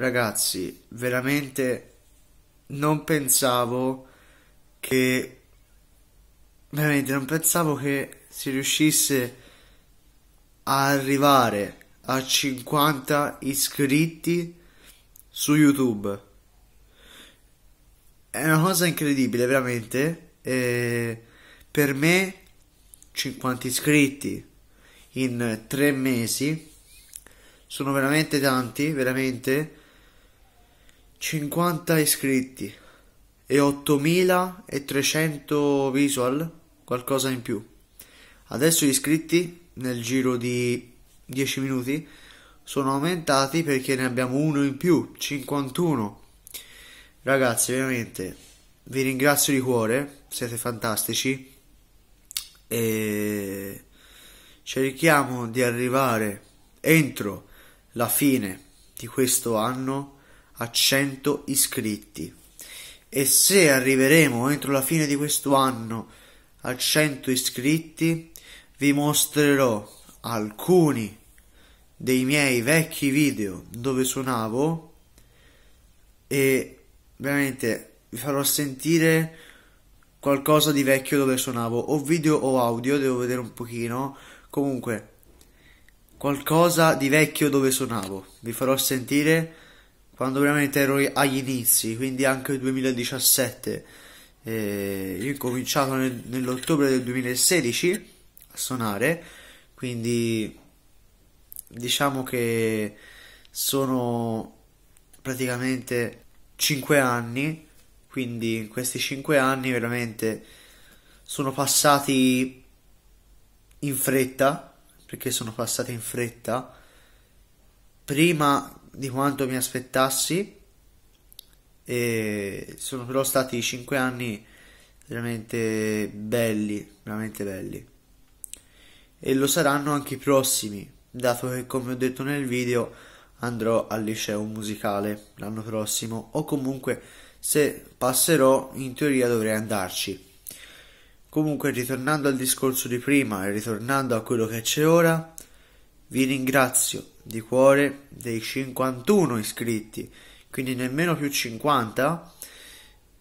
ragazzi, veramente non pensavo che veramente non pensavo che si riuscisse a arrivare a 50 iscritti su YouTube. È una cosa incredibile, veramente. E per me 50 iscritti in tre mesi sono veramente tanti, veramente 50 iscritti e 8.300 visual, qualcosa in più. Adesso gli iscritti nel giro di 10 minuti sono aumentati perché ne abbiamo uno in più, 51. Ragazzi, veramente vi ringrazio di cuore, siete fantastici e cerchiamo di arrivare entro la fine di questo anno a cento iscritti e se arriveremo entro la fine di questo anno a 100 iscritti vi mostrerò alcuni dei miei vecchi video dove suonavo e veramente vi farò sentire qualcosa di vecchio dove suonavo o video o audio devo vedere un pochino comunque qualcosa di vecchio dove suonavo vi farò sentire quando veramente ero agli inizi, quindi anche il 2017. Eh, io ho cominciato nel, nell'ottobre del 2016 a suonare, quindi diciamo che sono praticamente 5 anni, quindi in questi 5 anni veramente sono passati in fretta, perché sono passati in fretta, prima di quanto mi aspettassi e sono però stati 5 anni veramente belli, veramente belli e lo saranno anche i prossimi, dato che come ho detto nel video andrò al liceo musicale l'anno prossimo o comunque se passerò in teoria dovrei andarci. Comunque ritornando al discorso di prima e ritornando a quello che c'è ora, vi ringrazio di cuore dei 51 iscritti, quindi nemmeno più 50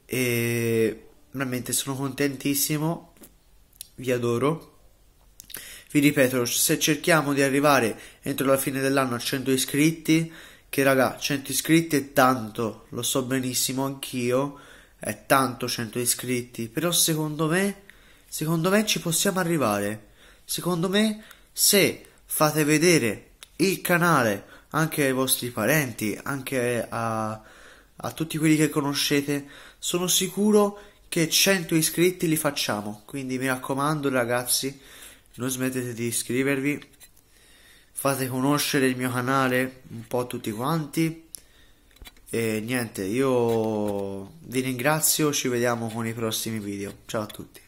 e veramente sono contentissimo, vi adoro. Vi ripeto, se cerchiamo di arrivare entro la fine dell'anno a 100 iscritti, che raga, 100 iscritti è tanto, lo so benissimo anch'io, è tanto 100 iscritti, però secondo me, secondo me ci possiamo arrivare. Secondo me, se fate vedere il canale anche ai vostri parenti, anche a, a tutti quelli che conoscete. Sono sicuro che 100 iscritti li facciamo. Quindi mi raccomando, ragazzi, non smettete di iscrivervi. Fate conoscere il mio canale un po' a tutti quanti. E niente, io vi ringrazio, ci vediamo con i prossimi video. Ciao a tutti.